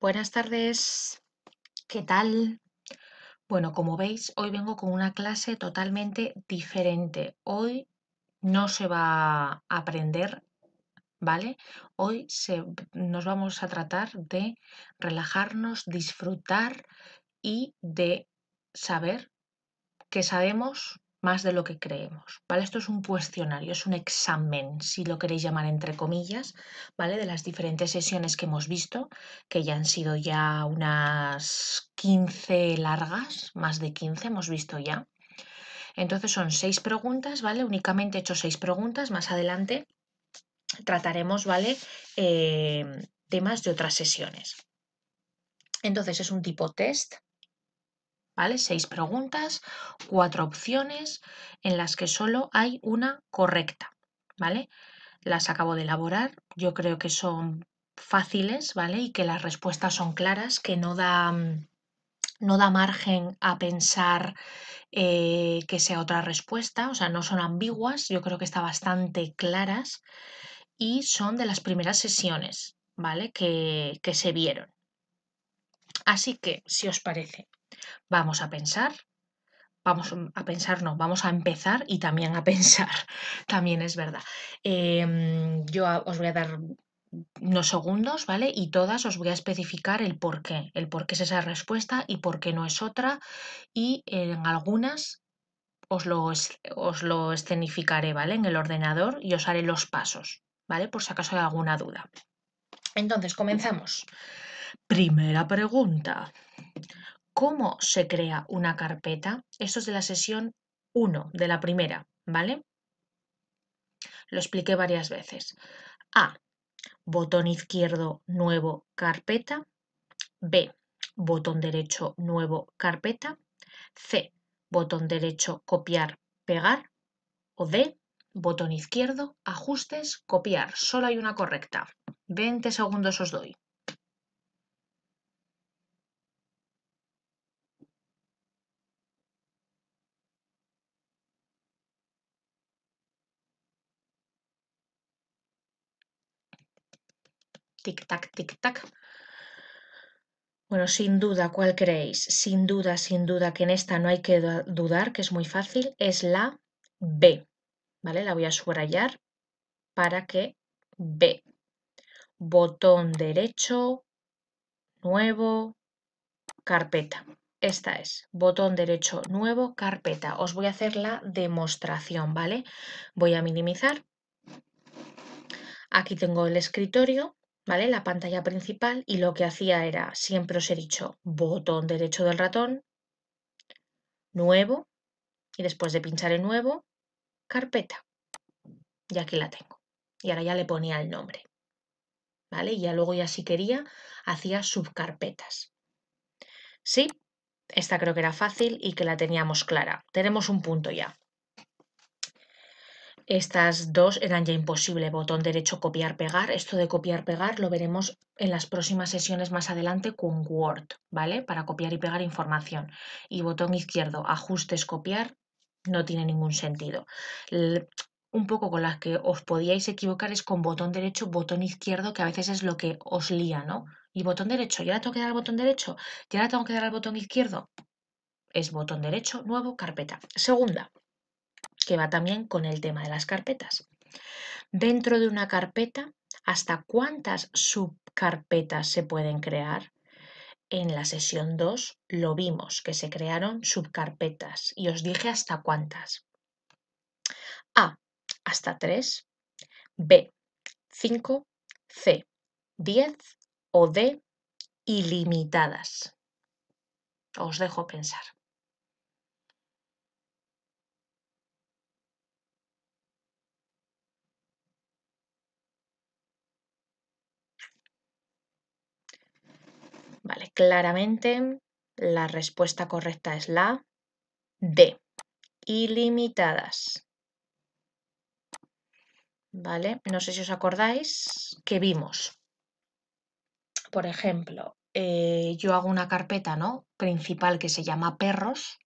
Buenas tardes, ¿qué tal? Bueno, como veis, hoy vengo con una clase totalmente diferente. Hoy no se va a aprender, ¿vale? Hoy se, nos vamos a tratar de relajarnos, disfrutar y de saber que sabemos más de lo que creemos, ¿vale? Esto es un cuestionario, es un examen, si lo queréis llamar entre comillas, ¿vale? De las diferentes sesiones que hemos visto, que ya han sido ya unas 15 largas, más de 15 hemos visto ya. Entonces son seis preguntas, ¿vale? Únicamente he hecho seis preguntas, más adelante trataremos, ¿vale? Eh, temas de otras sesiones. Entonces es un tipo test, ¿vale? Seis preguntas, cuatro opciones en las que solo hay una correcta, ¿vale? Las acabo de elaborar, yo creo que son fáciles, ¿vale? Y que las respuestas son claras, que no da, mm, no da margen a pensar eh, que sea otra respuesta, o sea, no son ambiguas, yo creo que están bastante claras y son de las primeras sesiones, ¿vale? que se vieron. Así que, si os parece, Vamos a pensar, vamos mm, a pensar, no, vamos a empezar y también a pensar, también es verdad. Em, yo os voy a dar unos segundos, ¿vale? Y todas os voy a especificar el por qué, el por qué es esa respuesta y por qué no es otra, y en algunas os lo, os lo escenificaré, ¿vale? En el ordenador y os haré los pasos, ¿vale? Por si acaso hay alguna duda. Entonces, comenzamos. Primera pregunta cómo se crea una carpeta. Esto es de la sesión 1, de la primera, ¿vale? Lo expliqué varias veces. A. Botón izquierdo, nuevo, carpeta. B. Botón derecho, nuevo, carpeta. C. Botón derecho, copiar, pegar. O D. Botón izquierdo, ajustes, copiar. Solo hay una correcta. 20 segundos os doy. Tic-tac, tic-tac. Bueno, sin duda, ¿cuál creéis? Sin duda, sin duda, que en esta no hay que dudar, que es muy fácil, es la B. ¿Vale? La voy a subrayar para que B. Botón derecho, nuevo, carpeta. Esta es, botón derecho, nuevo, carpeta. Os voy a hacer la demostración, ¿vale? Voy a minimizar. Aquí tengo el escritorio ¿vale? La pantalla principal y lo que hacía era, siempre os he dicho, botón derecho del ratón, nuevo, y después de pinchar en nuevo, carpeta. Y aquí la tengo. Y ahora ya le ponía el nombre. ¿Vale? Y ya luego ya si quería, hacía subcarpetas. ¿Sí? Esta creo que era fácil y que la teníamos clara. Tenemos un punto ya. Estas dos eran ya imposible, botón derecho copiar, pegar. Esto de copiar, pegar lo veremos en las próximas sesiones más adelante con Word, ¿vale? Para copiar y pegar información. Y botón izquierdo, ajustes, copiar, no tiene ningún sentido. un poco con las que os podíais equivocar es con botón derecho, botón izquierdo, que a veces es lo que os lía, ¿no? Y botón derecho, ya ahora tengo que dar al botón derecho, ya ahora tengo que dar al botón izquierdo. Es botón derecho, nuevo, carpeta. Segunda, que va también con el tema de las carpetas. Dentro de una carpeta, ¿hasta cuántas subcarpetas se pueden crear? En la sesión 2 lo vimos, que se crearon subcarpetas y os dije hasta cuántas. A, hasta 3, B, 5, C, 10 o D, ilimitadas. Os dejo pensar. claramente la respuesta correcta es la D, ilimitadas. ¿Vale? No sé si os acordáis que vimos. Por ejemplo, eh, yo hago una carpeta ¿no? principal que se llama perros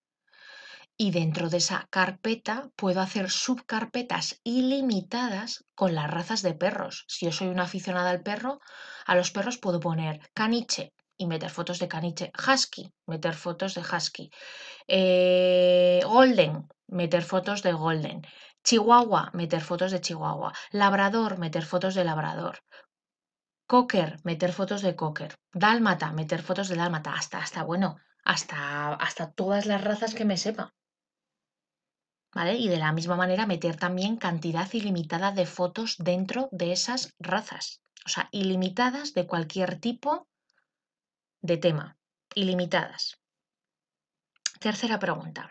y dentro de esa carpeta puedo hacer subcarpetas ilimitadas con las razas de perros. Si yo soy una aficionada al perro, a los perros puedo poner caniche, y meter fotos de caniche. Husky, meter fotos de husky. Eh, golden, meter fotos de golden. Chihuahua, meter fotos de chihuahua. Labrador, meter fotos de labrador. Cocker, meter fotos de cocker. Dálmata, meter fotos de dálmata. Hasta, hasta, bueno, hasta, hasta todas las razas que me sepa. ¿Vale? Y de la misma manera meter también cantidad ilimitada de fotos dentro de esas razas. O sea, ilimitadas de cualquier tipo de tema, ilimitadas. Tercera pregunta.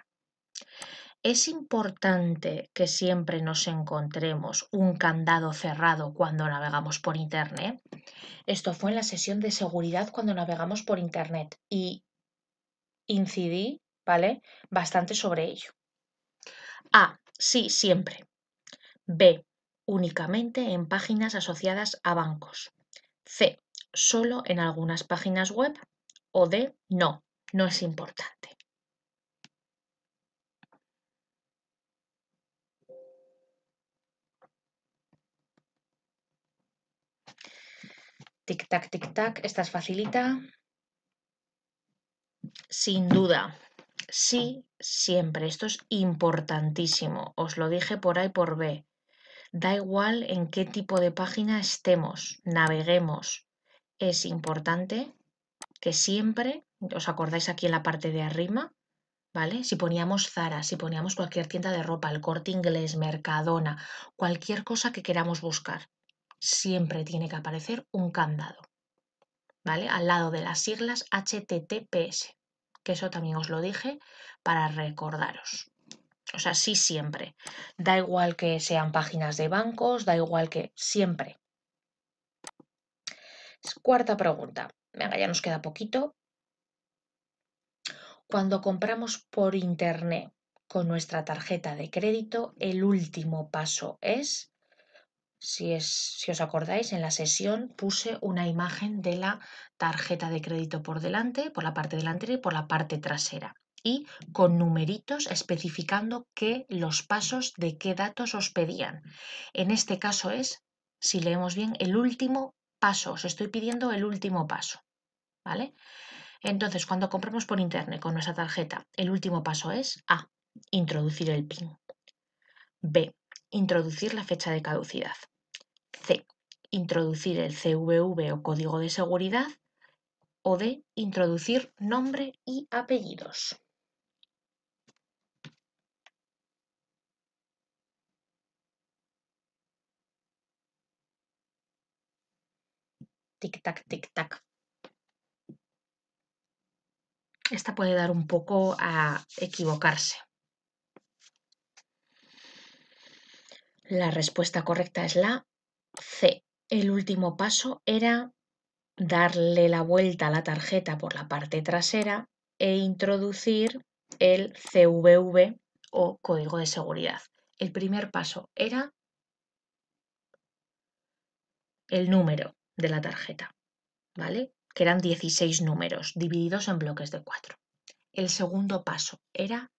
¿Es importante que siempre nos encontremos un candado cerrado cuando navegamos por Internet? Esto fue en la sesión de seguridad cuando navegamos por Internet y incidí, ¿vale? Bastante sobre ello. A. Sí, siempre. B. Únicamente en páginas asociadas a bancos. C solo en algunas páginas web o de no, no es importante. Tic tac, tic tac, esta facilita. Sin duda, sí, siempre, esto es importantísimo, os lo dije por A y por B. Da igual en qué tipo de página estemos, naveguemos, es importante que siempre, os acordáis aquí en la parte de arriba, ¿vale? Si poníamos Zara, si poníamos cualquier tienda de ropa, el corte inglés, Mercadona, cualquier cosa que queramos buscar, siempre tiene que aparecer un candado, ¿vale? Al lado de las siglas HTTPS, que eso también os lo dije para recordaros. O sea, sí siempre. Da igual que sean páginas de bancos, da igual que siempre Cuarta pregunta. Venga, ya nos queda poquito. Cuando compramos por internet con nuestra tarjeta de crédito, el último paso es, si, os acordáis, en la sesión puse una imagen de la tarjeta de crédito por delante, por la parte delantera y por la parte trasera y con numeritos especificando que los pasos de qué datos os pedían. En este caso es, si leemos bien, el último paso, os estoy pidiendo el último paso, ¿vale? Entonces, cuando compramos por internet con nuestra tarjeta, el último paso es A, introducir el PIN. B, introducir la fecha de caducidad. C, introducir el CVV o código de seguridad. O D, introducir nombre y apellidos. Tic tac, tic tac. Esta puede dar un poco a equivocarse. La respuesta correcta es la C. El último paso era darle la vuelta a la tarjeta por la parte trasera e introducir el CVV o código de seguridad. El primer paso era el número de la tarjeta, ¿vale? Que eran 16 números divididos en bloques de 4. El segundo paso era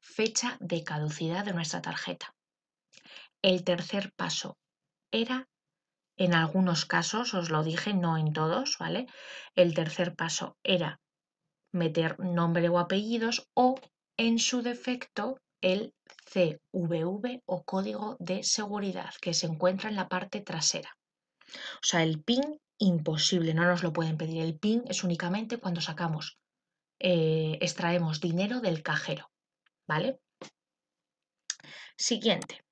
fecha de caducidad de nuestra tarjeta. El tercer paso era, en algunos casos, os lo dije, no en todos, ¿vale? El tercer paso era meter nombre o apellidos o, en su defecto, el CVV o código de seguridad que se encuentra en la parte trasera. O sea, el PIN imposible, no nos lo pueden pedir. El PIN es únicamente cuando sacamos, eh, extraemos dinero del cajero, ¿vale? Siguiente.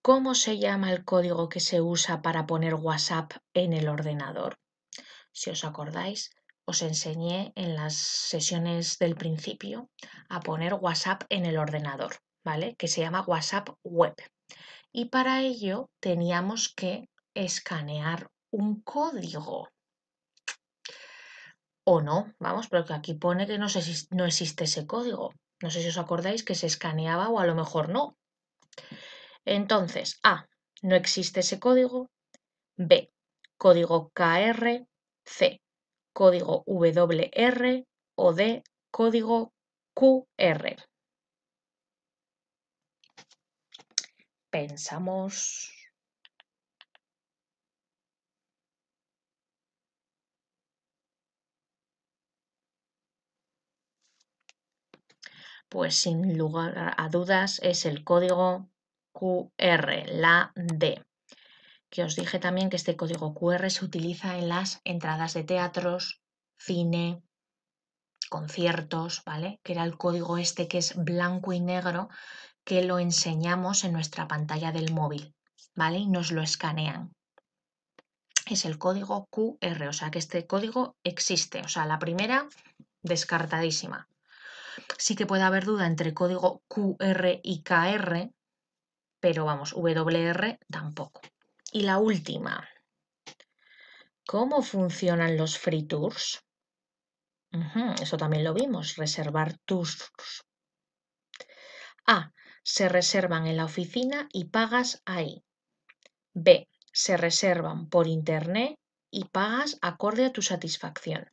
¿Cómo se llama el código que se usa para poner WhatsApp en el ordenador? Si os acordáis, os enseñé en las sesiones del principio a poner WhatsApp en el ordenador, ¿vale? Que se llama WhatsApp Web. Y para ello teníamos que escanear un código. O no, vamos, porque aquí pone que no, no existe ese código. No sé si os acordáis que se escaneaba o a lo mejor no. Entonces, A, no existe ese código. B, código KR. C, código WR. O D, código QR. Pensamos. pues sin lugar a dudas es el código QR, la D. Que os dije también que este código QR se utiliza en las entradas de teatros, cine, conciertos, ¿vale? Que era el código este que es blanco y negro, que lo enseñamos en nuestra pantalla del móvil, ¿vale? Y nos lo escanean. Es el código QR, o sea que este código existe. O sea, la primera, descartadísima sí que puede haber duda entre código QR y KR, pero vamos, WR tampoco. Y la última, ¿cómo funcionan los free tours? eso también lo vimos, reservar tours. A. Se reservan en la oficina y pagas ahí. B. Se reservan por internet y pagas acorde a tu satisfacción.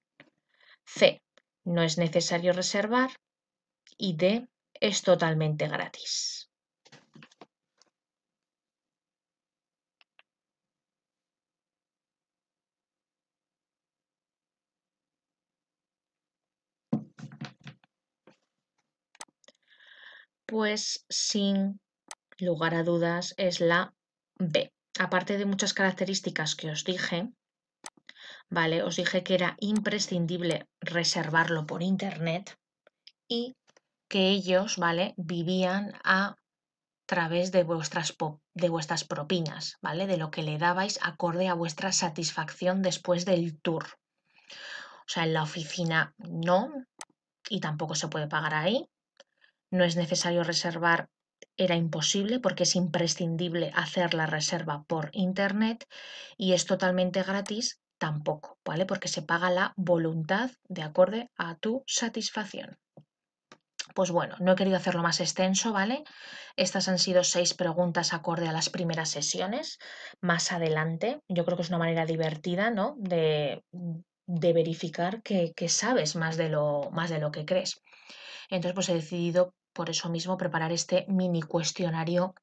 C. No es necesario reservar y D, es totalmente gratis. Pues sin lugar a dudas es la B. Aparte de muchas características que os dije, ¿vale? Os dije que era imprescindible reservarlo por internet y que ellos, ¿vale? Vivían a través de vuestras, de vuestras propinas, ¿vale? De lo que le dabais acorde a vuestra satisfacción después del tour. O sea, en la oficina no, y tampoco se puede pagar ahí. No es necesario reservar, era imposible porque es imprescindible hacer la reserva por internet y es totalmente gratis tampoco, ¿vale? Porque se paga la voluntad de acorde a tu satisfacción pues bueno, no he querido hacerlo más extenso, ¿vale? Estas han sido seis preguntas acorde a las primeras sesiones. Más adelante, yo creo que es una manera divertida, ¿no? De, verificar que, sabes más de, lo, más de lo que crees. Entonces, pues he decidido por eso mismo preparar este mini cuestionario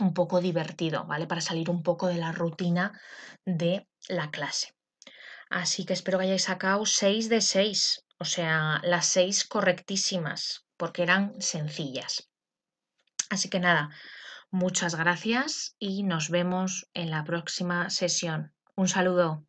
un poco divertido, ¿vale? Para salir un poco de la rutina de la clase. Así que espero que hayáis sacado seis de seis. o sea, las seis correctísimas porque eran sencillas. Así que nada, muchas gracias y nos vemos en la próxima sesión. Un saludo.